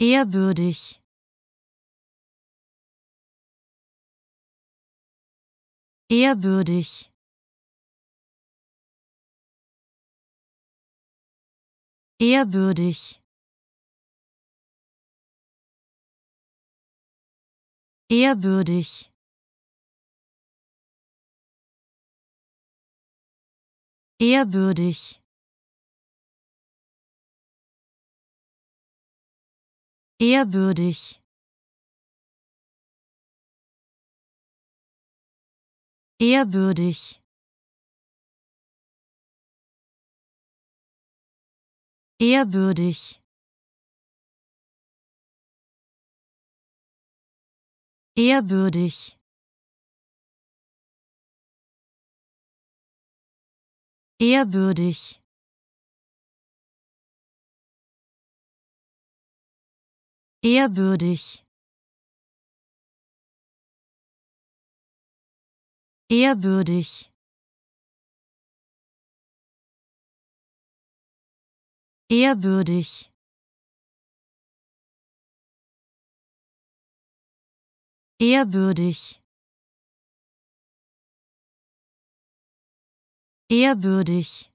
Ehrwürdig. Ehrwürdig. Ehrwürdig. Ehrwürdig. Ehrwürdig. Ehrwürdig. Ehrwürdig. Ehrwürdig. Ehrwürdig. Ehrwürdig. Ehrwürdig. Ehrwürdig. Ehrwürdig. Ehrwürdig. Ehrwürdig.